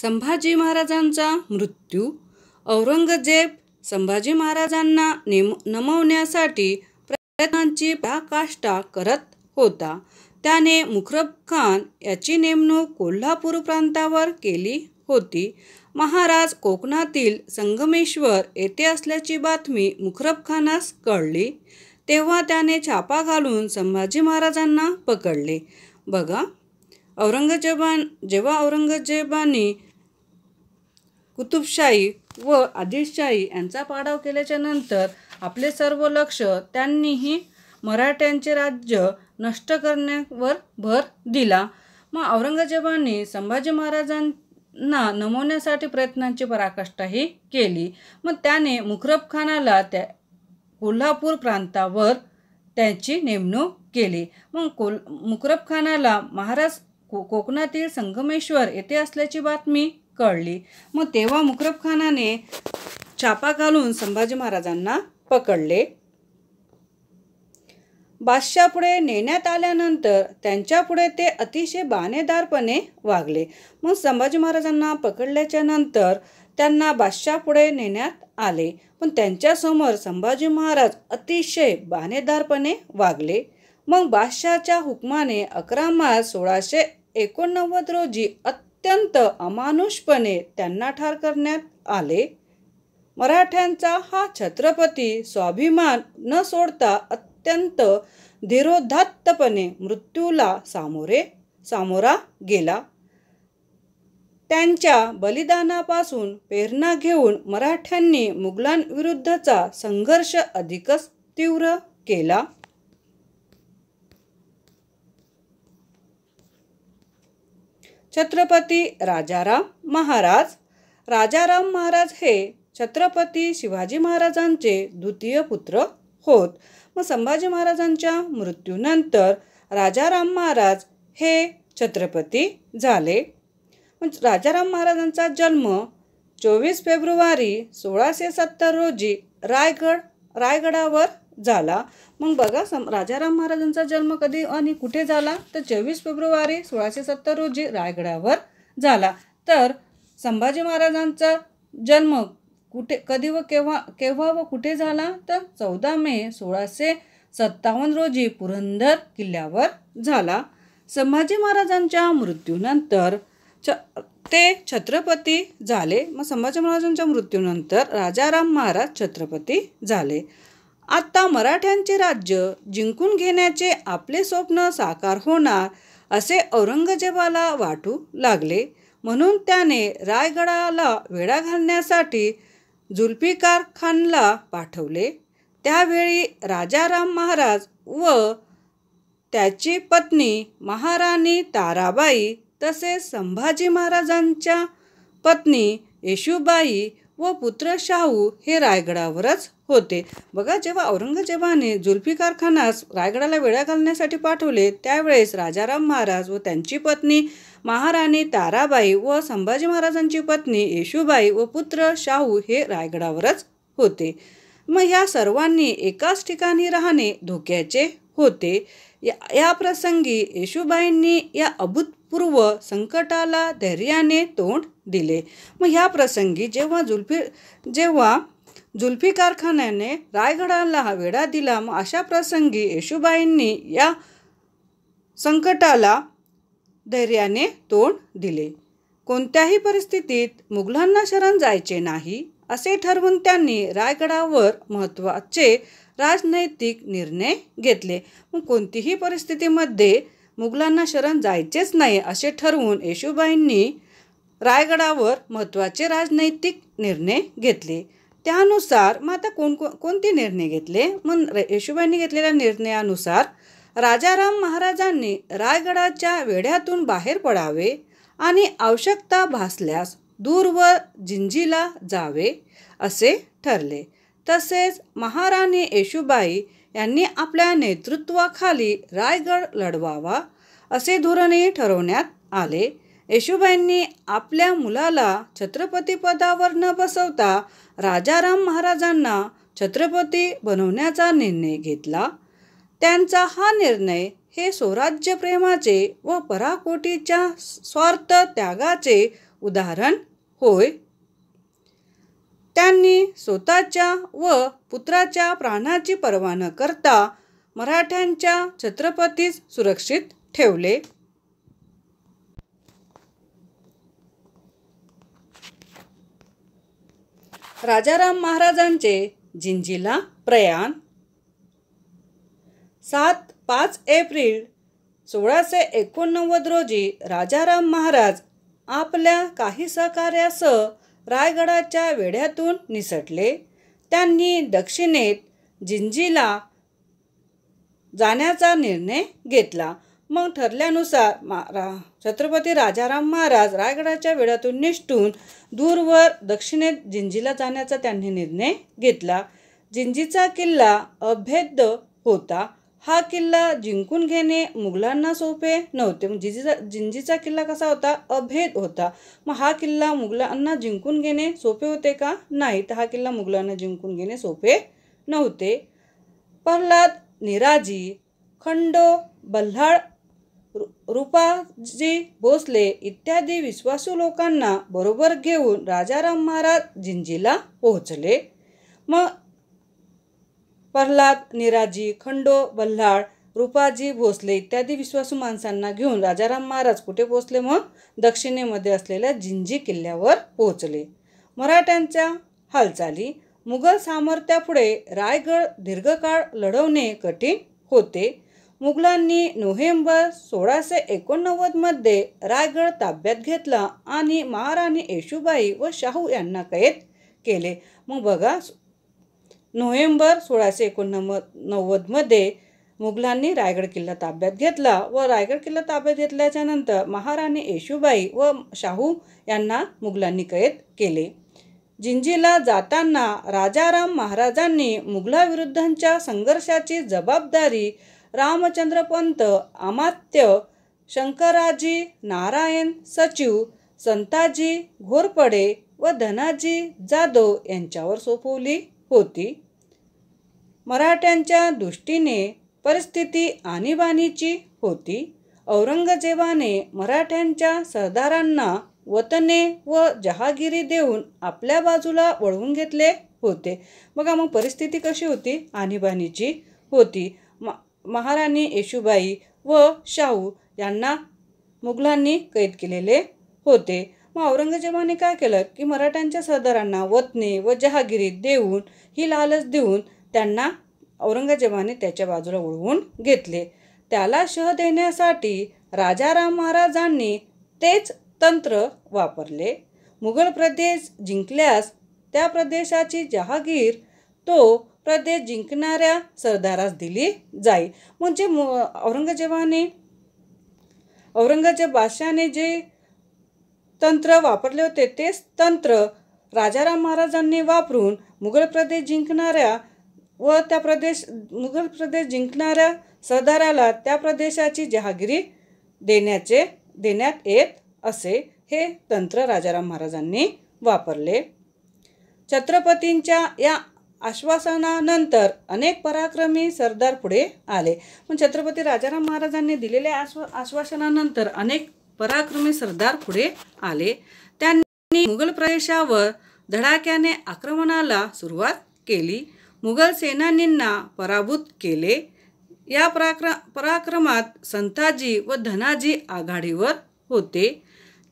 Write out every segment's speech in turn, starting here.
संभाजी महाराजांचा मृत्यू औरंगजेब संभाजी महाराजांना नेम नमवण्यासाठी प्रयत्नांची पराकाष्ठा करत होता त्याने मुखरब खान याची नेमणूक कोल्हापूर प्रांतावर केली होती महाराज कोकणातील संगमेश्वर येथे असल्याची बातमी मुखरब खानास कळली तेव्हा त्याने छापा घालून संभाजी महाराजांना पकडले बघा औरंगजेबान जेव्हा औरंगजेबाने कुतुबशाही व आदिलशाही यांचा पाडाव केल्याच्या नंतर आपले सर्व लक्ष त्यांनीही मराठ्यांचे राज्य नष्ट करण्यावर भर दिला मग औरंगजेबाने संभाजी महाराजांना नमवण्यासाठी प्रयत्नांची पराकाष्ठाही केली मग त्याने मुखरब त्या कोल्हापूर प्रांतावर त्याची नेमणूक केली मग कोल मुखरबखानाला महाराज को कोकणातील संगमेश्वर येथे असल्याची बातमी कळली मग तेव्हा मुकरब खानाने छापा घालून संभाजी महाराजांना पकडले पुढे नेण्यात आल्यानंतर त्यांच्यापुढे ते अतिशय बाणेदारपणे वागले मग संभाजी महाराजांना पकडल्याच्या नंतर त्यांना पुढे नेण्यात आले पण त्यांच्यासमोर संभाजी महाराज अतिशय बाणेदारपणे वागले मग बादशाहच्या हुकमाने अकरा मार्च सोळाशे एकोणनव्वद रोजी अत्यंत अमानुषपणे त्यांना ठार करण्यात आले मराठ्यांचा हा छत्रपती स्वाभिमान न सोडता अत्यंत धीरोधात्तपणे मृत्यूला सामोरे सामोरा गेला त्यांच्या बलिदानापासून प्रेरणा घेऊन मराठ्यांनी मुघलांविरुद्धचा संघर्ष अधिकच तीव्र केला छत्रपती राजाराम महाराज राजाराम महाराज हे छत्रपती शिवाजी महाराजांचे द्वितीय पुत्र होत मग संभाजी महाराजांच्या मृत्यूनंतर राजाराम महाराज हे छत्रपती झाले राजाराम महाराजांचा जन्म चोवीस फेब्रुवारी सोळाशे सत्तर रोजी रायगड रायगडावर झाला मग बघा सम राजाराम महाराजांचा जन्म कधी आणि कुठे झाला तर चोवीस फेब्रुवारी सोळाशे सत्तर रोजी रायगडावर झाला तर संभाजी महाराजांचा जन्म कुठे कधी व केव्हा केव्हा व कुठे झाला तर चौदा मे सोळाशे सत्तावन्न रोजी पुरंदर किल्ल्यावर झाला संभाजी महाराजांच्या मृत्यूनंतर छ ते छत्रपती झाले मग संभाजी महाराजांच्या मृत्यूनंतर राजाराम महाराज छत्रपती झाले आत्ता मराठ्यांचे राज्य जिंकून घेण्याचे आपले स्वप्न साकार होणार असे औरंगजेबाला वाटू लागले म्हणून त्याने रायगडाला वेढा घालण्यासाठी जुल्फिकार खानला पाठवले त्यावेळी राजाराम महाराज व त्याची पत्नी महाराणी ताराबाई तसेच संभाजी महाराजांच्या पत्नी येशूबाई व पुत्र शाहू हे रायगडावरच होते बघा जेव्हा औरंगजेबाने जुल्फी खानास रायगडाला वेळा घालण्यासाठी पाठवले त्यावेळेस राजाराम महाराज व त्यांची पत्नी महाराणी ताराबाई व संभाजी महाराजांची पत्नी येशूबाई व पुत्र शाहू हे रायगडावरच होते मग ह्या सर्वांनी एकाच ठिकाणी राहणे धोक्याचे होते या या प्रसंगी येशूबाईंनी या अभूतपूर्व संकटाला धैर्याने तोंड दिले मग ह्या प्रसंगी जेव्हा जुल्फी जेव्हा जुल्फी कारखान्याने रायगडाला हा वेढा दिला मग अशा प्रसंगी येशुबाईंनी या संकटाला धैर्याने तोंड दिले कोणत्याही परिस्थितीत मुघलांना शरण जायचे नाही असे ठरवून त्यांनी रायगडावर महत्त्वाचे राजनैतिक निर्णय घेतले मग कोणतीही परिस्थितीमध्ये मुघलांना शरण जायचेच नाही असे ठरवून येशुबाईंनी रायगडावर महत्त्वाचे राजनैतिक निर्णय घेतले त्यानुसार मग आता कोण कोणते निर्णय घेतले मग येशुबाईंनी घेतलेल्या निर्णयानुसार राजाराम महाराजांनी रायगडाच्या वेढ्यातून बाहेर पडावे आणि आवश्यकता भासल्यास दूरवर जिंजीला जावे असे ठरले तसेच महाराणी येशुबाई यांनी आपल्या नेतृत्वाखाली रायगड लढवावा असे धोरणही ठरवण्यात आले येशुबाईंनी आपल्या मुलाला छत्रपती पदावर न बसवता राजाराम महाराजांना छत्रपती बनवण्याचा निर्णय घेतला त्यांचा हा निर्णय हे स्वराज्यप्रेमाचे व पराकोटीच्या स्वार्थ त्यागाचे उदाहरण होय त्यांनी स्वतःच्या व पुत्राच्या प्राणाची पर्वा न करता मराठ्यांच्या छत्रपतीस सुरक्षित ठेवले राजाराम महाराजांचे जिंजीला प्रयाण सात पाच एप्रिल सोळाशे एकोणनव्वद रोजी राजाराम महाराज आपल्या काही सहकार्यासह रायगडाच्या वेढ्यातून निसटले त्यांनी दक्षिणेत जिंजीला जाण्याचा निर्णय घेतला मग ठरल्यानुसार मारा छत्रपती राजाराम महाराज रायगडाच्या वेळातून निष्ठून दूरवर दक्षिणेत जिंजीला जाण्याचा त्यांनी निर्णय घेतला जिंजीचा किल्ला अभेद्य होता हा किल्ला जिंकून घेणे मुघलांना सोपे नव्हते मग जिजीचा जिंजीचा किल्ला कसा होता अभेद होता मग हा किल्ला मुघलांना जिंकून घेणे सोपे होते का नाही तर हा किल्ला मुघलांना जिंकून घेणे सोपे नव्हते प्रल्हाद निराजी खंडो बल्हाळ रूपाजी भोसले इत्यादी विश्वासू लोकांना बरोबर घेऊन राजाराम महाराज जिंजीला पोहोचले मग प्रल्हाद निराजी खंडो बल्हाळ रूपाजी भोसले इत्यादी विश्वासू माणसांना घेऊन राजाराम महाराज कुठे पोहोचले मग दक्षिणेमध्ये असलेल्या जिंजी किल्ल्यावर पोहोचले मराठ्यांच्या हालचाली मुघल सामर्थ्यापुढे रायगड दीर्घकाळ लढवणे कठीण होते मुघलांनी नोव्हेंबर सोळाशे एकोणनव्वदमध्ये रायगड ताब्यात घेतला आणि महाराणी येशुबाई व शाहू यांना कैद केले मग बघा नोव्हेंबर सोळाशे एकोणनव्वद नव्वदमध्ये मुघलांनी रायगड किल्ला ताब्यात घेतला व रायगड किल्ला ताब्यात घेतल्याच्या नंतर महाराणी येशुबाई व शाहू यांना मुघलांनी कैद केले जिंजीला जाताना राजाराम महाराजांनी मुघलाविरुद्धांच्या संघर्षाची जबाबदारी रामचंद्र पंत अमात्य शंकराजी नारायण सचिव संताजी घोरपडे व धनाजी जाधव यांच्यावर सोपवली होती मराठ्यांच्या दृष्टीने परिस्थिती आणीबाणीची होती औरंगजेबाने मराठ्यांच्या सरदारांना वतने व जहागिरी देऊन आपल्या बाजूला वळवून घेतले होते बघा मग परिस्थिती कशी होती आणीबाणीची होती मा महाराणी येशूबाई व शाहू यांना मुघलांनी कैद केलेले होते मग औरंगजेबाने काय केलं की मराठ्यांच्या सरदारांना वतने व जहागिरी देऊन ही लालच देऊन त्यांना औरंगजेबाने त्याच्या बाजूला ओळवून घेतले त्याला शह देण्यासाठी राजाराम महाराजांनी तेच तंत्र वापरले मुघल प्रदेश जिंकल्यास त्या प्रदेशाची जहागीर तो प्रदेश जिंकणाऱ्या सरदारास दिली जाई म्हणजे औरंगजेबाने औरंगजेब बादशाने जे तंत्र वापरले होते तेच तंत्र राजाराम महाराजांनी वापरून मुघल प्रदेश जिंकणाऱ्या व त्या प्रदेश मुघल प्रदेश जिंकणाऱ्या सरदाराला त्या प्रदेशाची जहागिरी देण्याचे देण्यात येत असे हे तंत्र राजाराम महाराजांनी वापरले छत्रपतींच्या या आश्वासनानंतर अनेक पराक्रमी सरदार पुढे आले पण छत्रपती राजाराम महाराजांनी दिलेल्या आश्व आश्वासनानंतर अनेक पराक्रमी सरदार पुढे आले त्यांनी मुघल प्रदेशावर धडाक्याने आक्रमणाला सुरुवात केली मुघल सेनानींना पराभूत केले या पराक्र पराक्रमात संताजी व धनाजी आघाडीवर होते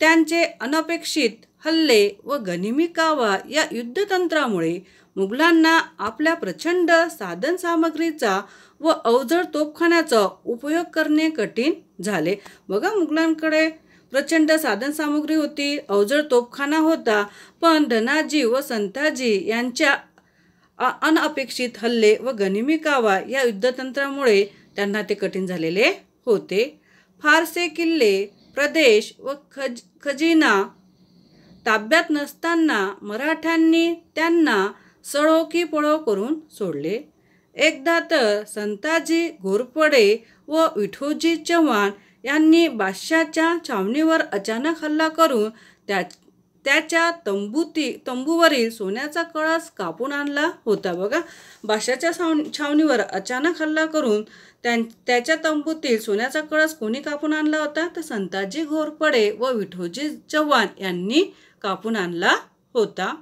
त्यांचे अनपेक्षित हल्ले व गनिमिकावा या युद्धतंत्रामुळे मुघलांना आपल्या प्रचंड साधनसामग्रीचा व अवजड तोफखान्याचा उपयोग करणे कठीण झाले बघा मुघलांकडे प्रचंड साधनसामुग्री होती अवजड तोफखाना होता पण धनाजी व संताजी यांच्या अनअपेक्षित हल्ले व गनिमी कावा या युद्धतंत्रामुळे त्यांना ते कठीण झालेले होते फारसे किल्ले प्रदेश व खज खजिना ताब्यात नसताना मराठ्यांनी त्यांना सळो पळो करून सोडले एकदा तर संताजी घोरपडे व विठोजी चव्हाण यांनी बादशाच्या छावणीवर अचानक हल्ला करून त्या त्याच्या तंबूती तंबूवरील सोन्याचा कळस कापून आणला होता बघा बादशाच्या छाव छावणीवर अचानक हल्ला करून त्यां त्याच्या तंबूतील सोन्याचा कळस कोणी कापून आणला होता तर संताजी घोरपडे व विठोजी चव्हाण यांनी कापून आणला होता